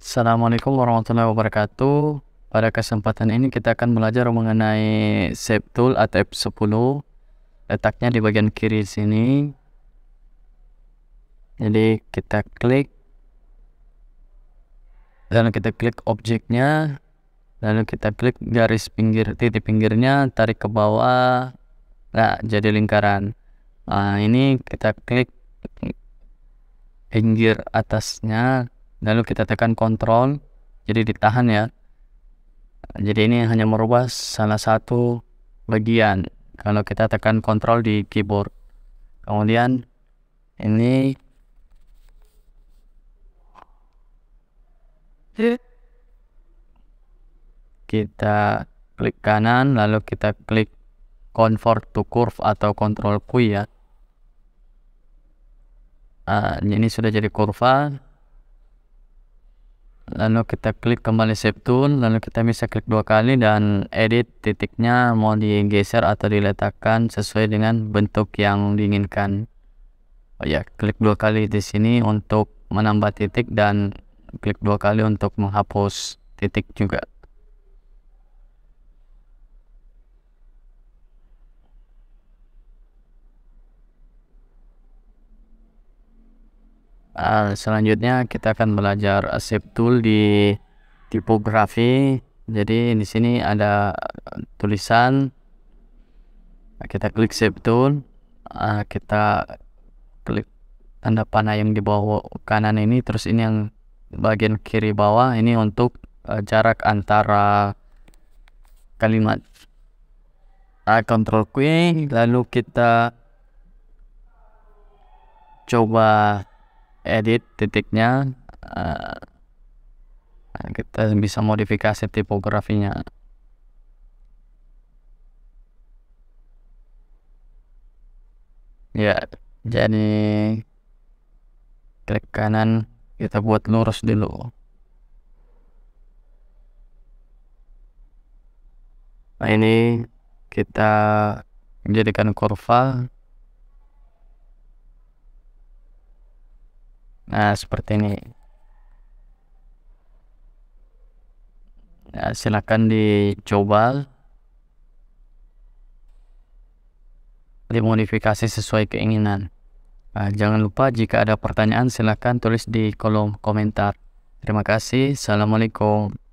Assalamualaikum warahmatullahi wabarakatuh. Pada kesempatan ini kita akan belajar mengenai shape tool atau F10. Letaknya di bagian kiri sini. Jadi kita klik Lalu kita klik objeknya lalu kita klik garis pinggir titik pinggirnya tarik ke bawah nah jadi lingkaran nah ini kita klik pinggir atasnya lalu kita tekan kontrol jadi ditahan ya jadi ini hanya merubah salah satu bagian kalau kita tekan kontrol di keyboard kemudian ini kita klik kanan lalu kita klik convert to curve atau control Q ya uh, ini sudah jadi kurva lalu kita klik kembali shape tool lalu kita bisa klik dua kali dan edit titiknya mau digeser atau diletakkan sesuai dengan bentuk yang diinginkan oh ya klik dua kali di sini untuk menambah titik dan klik dua kali untuk menghapus titik juga Uh, selanjutnya kita akan belajar shape tool di tipografi. Jadi di sini ada eh, tulisan kita klik shape tool, uh, kita klik tanda panah yang di bawah kanan ini terus ini yang bagian kiri bawah ini untuk uh, jarak antara kalimat uh, control Q lalu kita coba edit titiknya uh, kita bisa modifikasi tipografinya ya jadi klik kanan kita buat lurus dulu nah ini kita menjadikan kurva nah seperti ini ya, silakan silahkan dicoba dimodifikasi sesuai keinginan nah, jangan lupa jika ada pertanyaan silakan tulis di kolom komentar terima kasih assalamualaikum